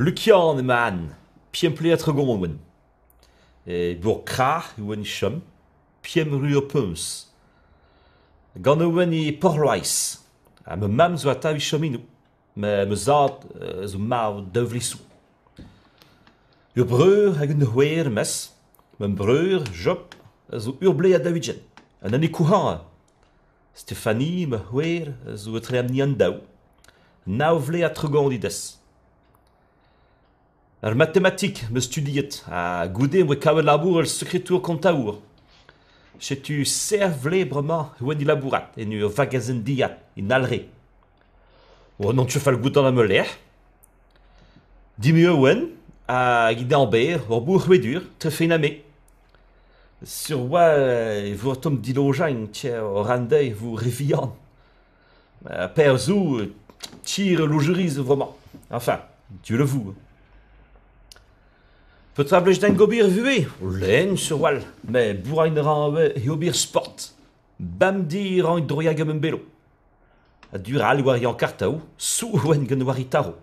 Lukian e man, piem ple a tregom an wen. E bour krar e wen chom, piem ru o peus. Gant e e porloaiz, a me mam zo a ta vi chom me me zad euh, zo mav devlisou. Eo breur hag un hwer mes, me breur job zo ur a davidjen, an ane kouhan a. Stéphanie me hwer zo e tre am ni an daou, nao vle a tregom di Ar mathématique me studiet, a goude we kawe labour tour sekretur kontaour. tu serv lebrement wen i labourat, en ur vagazen diat, in alre. O non tu fal le goût dans la Dimi dis a gide an ber, ur bour dur, tre fin ame. Sur oa e vour tom dilojañ, tia o randei vous revian. Per zou, tire lougerise vraiment. Enfin, tu le vous. Hein. Peut-ra blech d'en gobir vué ou l'en se wal, met bourrein e ra an ouet eo sport. Bam di ran droya droia belo. A dur al war eo kartaou, sou wen gen gant war e taro.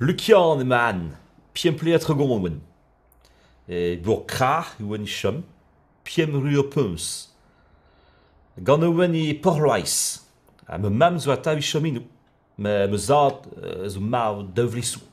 Le kian ma piem ple a tra E bour kra eo chom, piem ru eo peus. Gant ouen e porloaiz, a me mam zo a chominou, met me e zad euh, zo mao daouvlissou.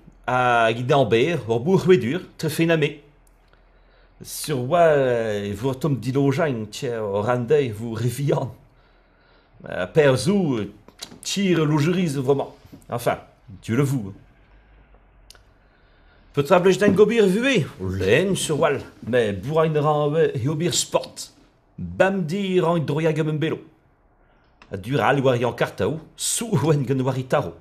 À amber au Bourguedur, te fait namé. Sur oa vous tombez tom tiens, au rendez vous revian. Per zo tire lojuriz vraiment. Enfin, Dieu le vous. Peut-être ablej d'un gobir vue, laine sur Wall, mais bourrain ran e obir sport. Bamdi di ran droia gamembelo. Dural war yon kartaou, sou wen gen taro.